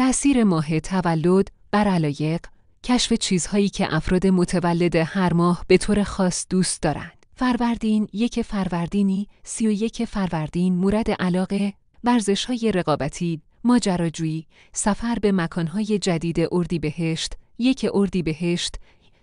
تأثیر ماه تولد بر علایق کشف چیزهایی که افراد متولد هر ماه به طور خاص دوست دارند. فروردین یک فروردینی، سی و یک فروردین مورد علاقه ورزش های رقابتی، ماجراجویی، سفر به مکانهای جدید اردیبهشت، یک اردیبهشت،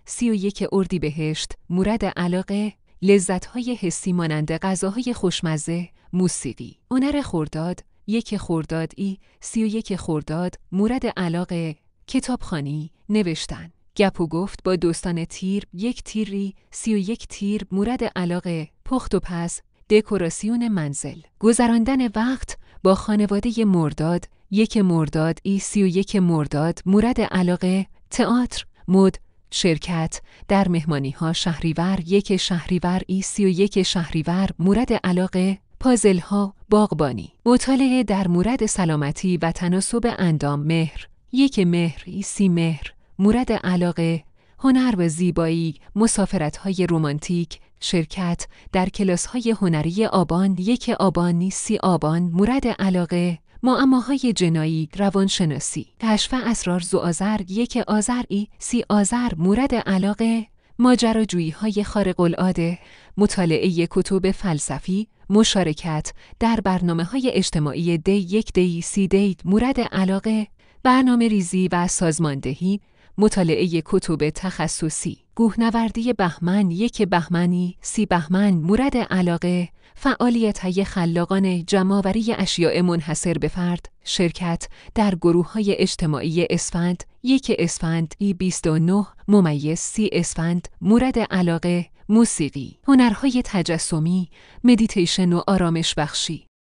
سی و یک اردیبهشت مورد علاقه لذت‌های حسی مانند غذاهای خوشمزه، موسیقی، هنر خورداد، یک خرداد ای سی و یک خورداد مورد علاقه کتابخانی نوشتن گپ و گفت با دوستان تیر یک تیری سی و یک تیر مورد علاقه پخت و پس دکوراسیون منزل گذراندن وقت با خانواده مرداد یک مرداد ای سی و یک مرداد مورد علاقه تئاتر مد شرکت در مهمانی ها شهریور یک شهریور ای سی و یک شهریور مورد علاقه پازل ها، باغبانی، مطالعه در مورد سلامتی و تناسب اندام مهر، یک مهر، سی مهر، مورد علاقه، هنر و زیبایی، مسافرت های رومانتیک، شرکت در کلاس های هنری آبان یک آبان سی آبان مورد علاقه معماهای جنایی روانشناسی کشف اسرار زو یک ای سی آذر مورد علاقه ماجراجویی های خارق العاده مطالعه کتب فلسفی مشارکت در برنامه های اجتماعی دی یک دی سی دی مورد علاقه، برنامه ریزی و سازماندهی، مطالعه کتب تخصصی گوهنوردی بهمن یک بهمنی سی بهمن مورد علاقه فعالیت های خلاقان جمعآوری اشیاء منحصر به فرد شرکت در گروه های اجتماعی اسفند یک اسفند ای 29 ممیز سی اسفند مورد علاقه موسیقی هنرهای تجسمی مدیتیشن و آرامش بخشی